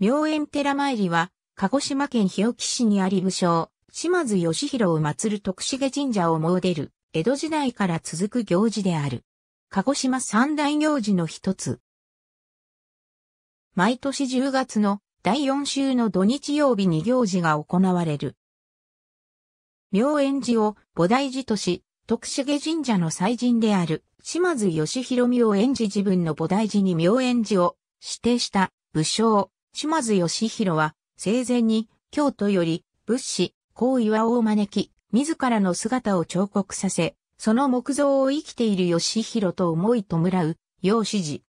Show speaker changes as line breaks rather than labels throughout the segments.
明園寺参りは、鹿児島県日置市にあり武将、島津義弘を祀る徳重神社を詣でる、江戸時代から続く行事である。鹿児島三大行事の一つ。毎年10月の第4週の土日曜日に行事が行われる。明園寺を菩提寺とし、徳重神社の祭神である、島津義弘明園寺自分の菩提寺に明園寺を指定した武将、島津義弘は、生前に、京都より、仏師、高岩を招き、自らの姿を彫刻させ、その木造を生きている義弘と思い弔う、よ指示。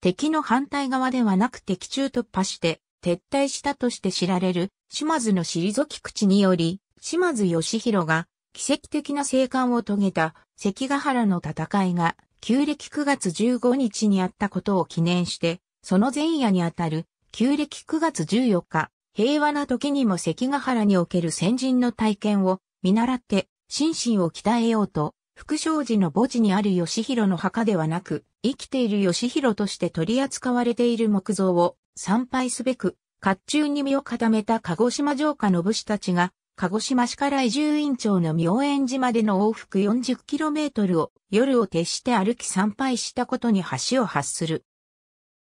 敵の反対側ではなく敵中突破して、撤退したとして知られる、島津の退き口により、島津義弘が、奇跡的な生還を遂げた、関ヶ原の戦いが、旧暦9月15日にあったことを記念して、その前夜にあたる、旧暦9月14日、平和な時にも関ヶ原における先人の体験を見習って、心身を鍛えようと、福祥寺の墓地にある吉弘の墓ではなく、生きている吉弘として取り扱われている木像を参拝すべく、甲冑に身を固めた鹿児島城下の武士たちが、鹿児島市から移住院長の明園寺までの往復 40km を夜を徹して歩き参拝したことに橋を発する。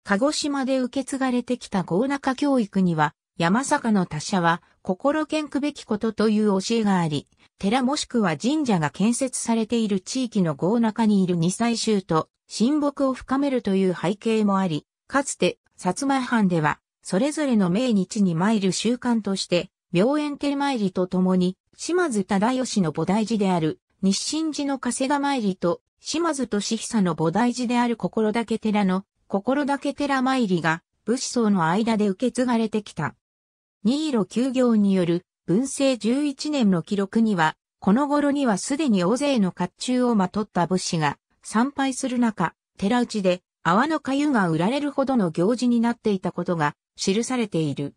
鹿児島で受け継がれてきた豪中教育には、山坂の他者は心健くべきことという教えがあり、寺もしくは神社が建設されている地域の豪中にいる二歳衆と親睦を深めるという背景もあり、かつて薩摩藩では、それぞれの命日に参る習慣として、病園手参りとともに、島津忠義の菩提寺である、日清寺の加瀬田参りと、島津俊久の菩提寺である心だけ寺の心だけ寺参りが武士層の間で受け継がれてきた。新色休業による文政11年の記録には、この頃にはすでに大勢の甲冑をまとった武士が参拝する中、寺内で泡の粥が売られるほどの行事になっていたことが記されている。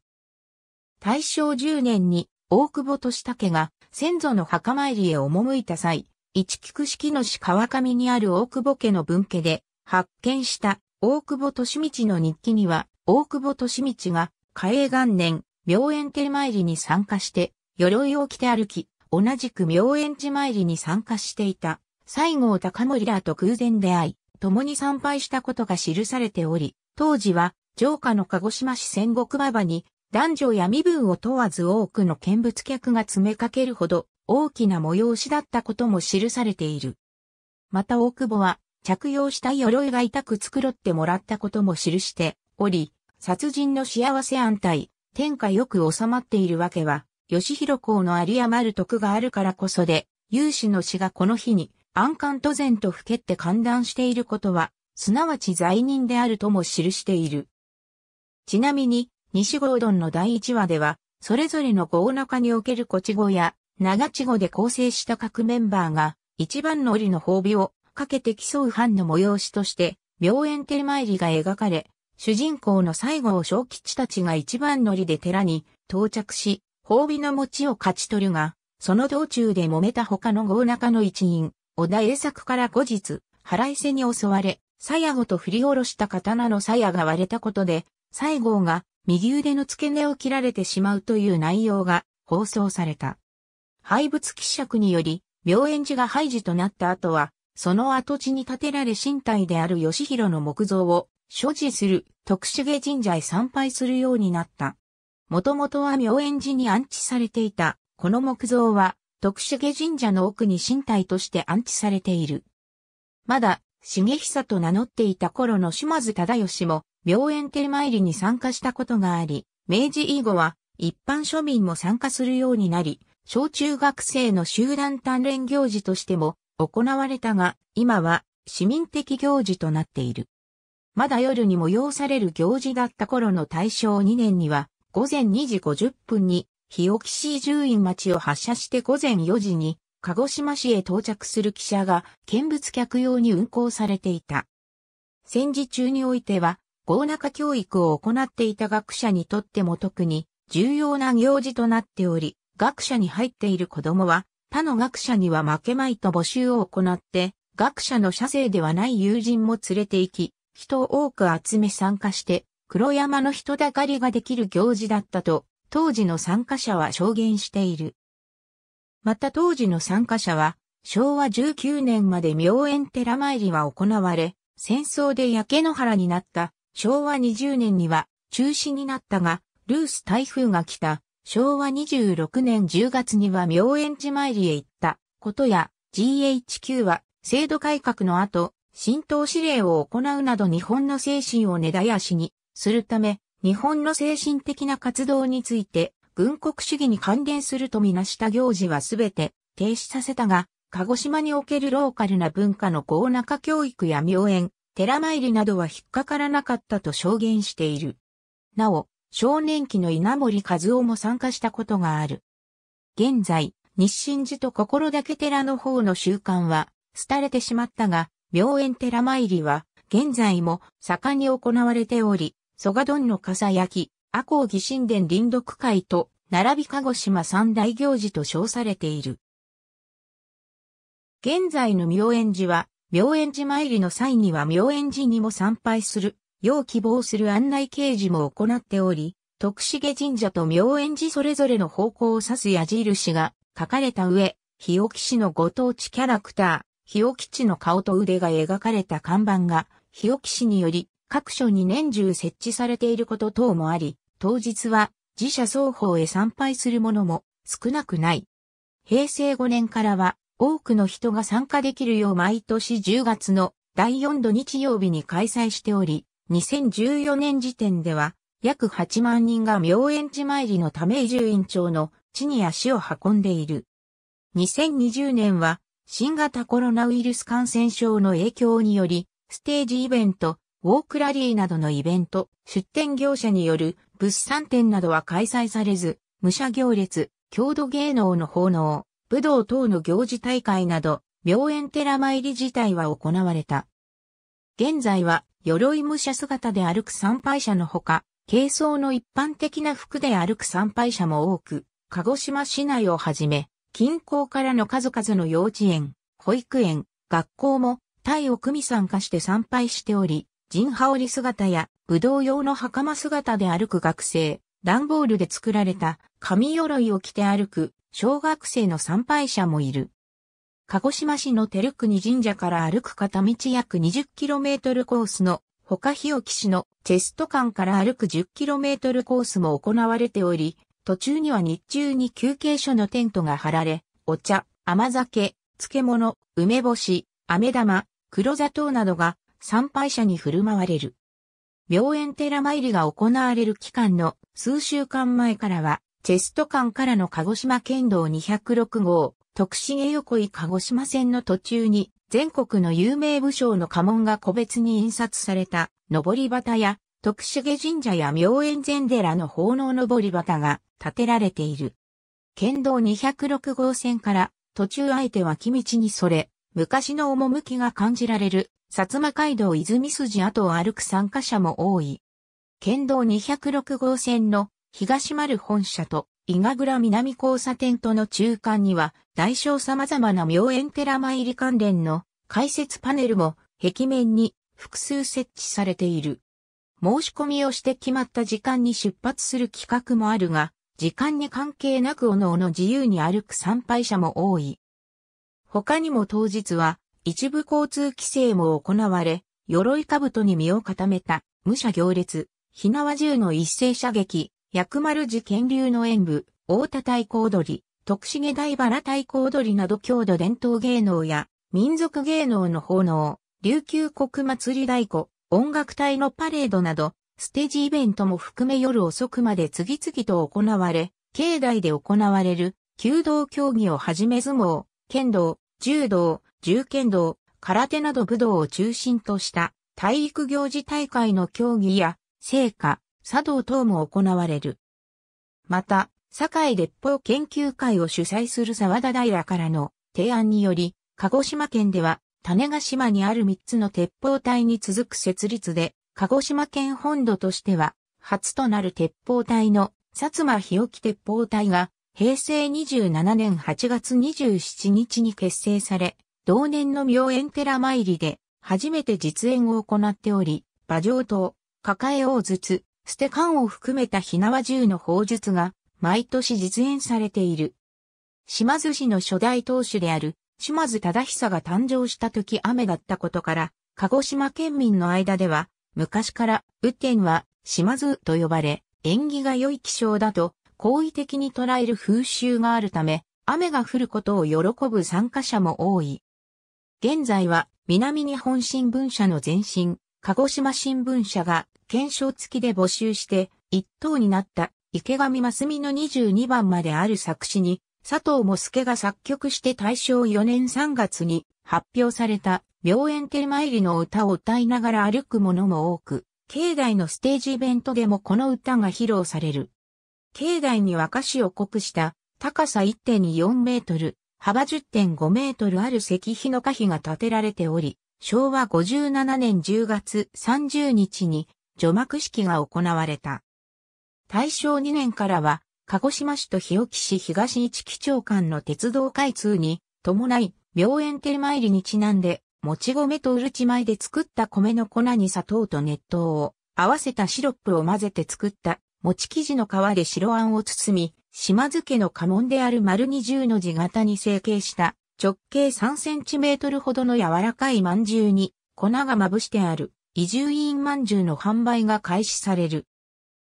大正10年に大久保利武が先祖の墓参りへ赴いた際、一菊式の市川上にある大久保家の分家で発見した大久保利道の日記には、大久保利道が、嘉永元年、明園寺参りに参加して、鎧を着て歩き、同じく明園寺参りに参加していた、西郷隆盛らと偶然出会い、共に参拝したことが記されており、当時は、城下の鹿児島市戦国馬場に、男女や身分を問わず多くの見物客が詰めかけるほど、大きな催しだったことも記されている。また大久保は、着用した鎧が痛く繕ってもらったことも記しており、殺人の幸せ安泰、天下よく収まっているわけは、吉弘公の有り余る徳があるからこそで、有志の死がこの日に、安官都然とふけって勘断していることは、すなわち罪人であるとも記している。ちなみに、西郷どんの第一話では、それぞれの豪中におけるこちごや長ちごで構成した各メンバーが、一番乗りの褒美をかけて競う藩の催しとして、病園手参りが描かれ、主人公の西郷小吉たちが一番乗りで寺に到着し、褒美の餅を勝ち取るが、その道中で揉めた他の豪中の一員、小田栄作から後日、腹いせに襲われ、鞘ごと振り下ろした刀の鞘が割れたことで、西郷が右腕の付け根を切られてしまうという内容が放送された。廃物希釈により、病円児が廃児となった後は、その跡地に建てられ身体である義弘の木像を所持する徳重神社へ参拝するようになった。もともとは明円寺に安置されていた、この木像は徳重神社の奥に身体として安置されている。まだ、重久と名乗っていた頃の島津忠義も、明円寺参りに参加したことがあり、明治以後は一般庶民も参加するようになり、小中学生の集団鍛錬行事としても行われたが、今は市民的行事となっている。まだ夜に催される行事だった頃の大正2年には、午前2時50分に、日置市獣院町を発車して午前4時に、鹿児島市へ到着する汽車が見物客用に運行されていた。戦時中においては、合中教育を行っていた学者にとっても特に重要な行事となっており、学者に入っている子供は他の学者には負けまいと募集を行って、学者の社生ではない友人も連れて行き、人を多く集め参加して、黒山の人だかりができる行事だったと、当時の参加者は証言している。また当時の参加者は、昭和19年まで妙園寺参りは行われ、戦争で焼け野原になった昭和20年には中止になったが、ルース台風が来た昭和26年10月には明円寺参りへ行ったことや GHQ は制度改革の後、浸透指令を行うなど日本の精神を根絶やしにするため、日本の精神的な活動について、軍国主義に関連するとみなした行事はすべて停止させたが、鹿児島におけるローカルな文化の高中教育や妙園、寺参りなどは引っかからなかったと証言している。なお、少年期の稲森和夫も参加したことがある。現在、日清寺と心だけ寺の方の習慣は、廃れてしまったが、病園寺参りは、現在も盛んに行われており、蘇我丼の笠焼き、阿公義神殿林読会と、並び鹿児島三大行事と称されている。現在の妙園寺は、妙園寺参りの際には妙園寺にも参拝する要希望する案内掲示も行っており、徳重神社と明円寺それぞれの方向を指す矢印が書かれた上、日置市のご当地キャラクター、日置市の顔と腕が描かれた看板が、日置市により各所に年中設置されていること等もあり、当日は自社双方へ参拝する者も少なくない。平成5年からは多くの人が参加できるよう毎年10月の第4土日曜日に開催しており、2014年時点では、約8万人が明園寺参りのため移住院長の地に足を運んでいる。2020年は、新型コロナウイルス感染症の影響により、ステージイベント、ウォークラリーなどのイベント、出店業者による物産展などは開催されず、武者行列、郷土芸能の奉納、武道等の行事大会など、妙園寺参り自体は行われた。現在は鎧武者姿で歩く参拝者のほか、軽装の一般的な服で歩く参拝者も多く、鹿児島市内をはじめ、近郊からの数々の幼稚園、保育園、学校も、タイを組参加して参拝しており、人羽織姿や、武道用の袴姿で歩く学生、段ボールで作られた、紙鎧を着て歩く、小学生の参拝者もいる。鹿児島市の照国神社から歩く片道約 20km コースの、他日置市のチェスト間から歩く 10km コースも行われており、途中には日中に休憩所のテントが張られ、お茶、甘酒、漬物、梅干し、飴玉、黒砂糖などが参拝者に振る舞われる。病院寺参りが行われる期間の数週間前からは、チェスト間からの鹿児島県道206号、徳重横井鹿児島線の途中に、全国の有名武将の家紋が個別に印刷された、上り旗や、徳重神社や明円禅寺の奉納上り旗が建てられている。県道206号線から、途中あえて脇道にそれ、昔の趣が感じられる、薩摩街道泉筋跡を歩く参加者も多い。県道206号線の東丸本社と伊賀倉南交差点との中間には、大小様々な妙円寺参り関連の解説パネルも壁面に複数設置されている。申し込みをして決まった時間に出発する企画もあるが、時間に関係なくおのおの自由に歩く参拝者も多い。他にも当日は一部交通規制も行われ、鎧兜に身を固めた武者行列、火縄銃の一斉射撃、薬丸寺県流の演舞、大田太鼓踊り、徳重大原太鼓踊りなど郷土伝統芸能や民族芸能の奉納、琉球国祭り太鼓、音楽隊のパレードなど、ステージイベントも含め夜遅くまで次々と行われ、境内で行われる、弓道競技をはじめ相撲、剣道、柔道、銃剣道、空手など武道を中心とした体育行事大会の競技や、聖火、茶道等も行われる。また、堺列砲研究会を主催する沢田平からの提案により、鹿児島県では種ヶ島にある3つの鉄砲隊に続く設立で、鹿児島県本土としては、初となる鉄砲隊の薩摩日置鉄砲隊が、平成27年8月27日に結成され、同年の明園寺参りで、初めて実演を行っており、馬上島、抱え大筒、捨て缶を含めた火縄銃の砲術が毎年実演されている。島津市の初代当主である島津忠久が誕生した時雨だったことから、鹿児島県民の間では、昔から雨天は島津と呼ばれ、縁起が良い気象だと好意的に捉える風習があるため、雨が降ることを喜ぶ参加者も多い。現在は南日本新聞社の前身、鹿児島新聞社が検証付きで募集して一等になった池上真澄の22番まである作詞に佐藤もすけが作曲して大正4年3月に発表された病園手参りの歌を歌いながら歩く者も多く、境内のステージイベントでもこの歌が披露される。境内に和歌詞を濃くした高さ1.24メートル、幅10.5メートルある石碑の歌碑が建てられており、昭和57年10月30日に除幕式が行われた。大正2年からは、鹿児島市と日置市東市基町間の鉄道開通に伴い、病園手参りにちなんで、もち米とうるち米で作った米の粉に砂糖と熱湯を合わせたシロップを混ぜて作った餅生地の皮で白あんを包み、島漬けの家紋である丸二十の字型に成形した直径3センチメートルほどの柔らかい饅頭に粉がまぶしてある移住院饅頭の販売が開始される。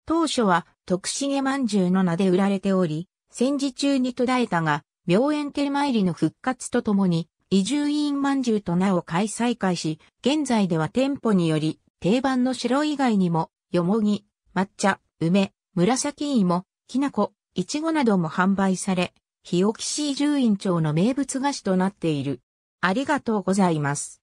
当初は徳重饅頭の名で売られており、戦時中に途絶えたが、病園手参りの復活とともに、移住院饅頭と名を開催開し、現在では店舗により、定番の白以外にも、よもぎ、抹茶、梅、紫芋、きなこ、いちごなども販売され、日置市獣院長の名物菓子となっている。ありがとうございます。